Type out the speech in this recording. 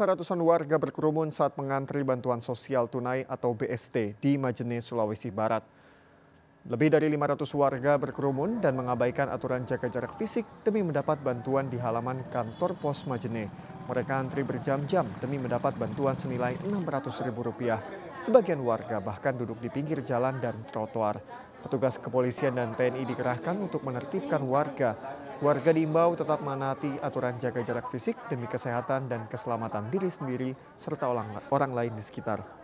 Ratusan warga berkerumun saat mengantri bantuan sosial tunai atau BST di Majene, Sulawesi Barat. Lebih dari 500 warga berkerumun dan mengabaikan aturan jaga jarak fisik demi mendapat bantuan di halaman kantor pos Majene. Mereka antri berjam-jam demi mendapat bantuan senilai ribu rupiah. Sebagian warga bahkan duduk di pinggir jalan dan trotoar. Petugas kepolisian dan TNI dikerahkan untuk menertibkan warga. Warga diimbau tetap menaati aturan jaga jarak fisik demi kesehatan dan keselamatan diri sendiri serta orang, orang lain di sekitar.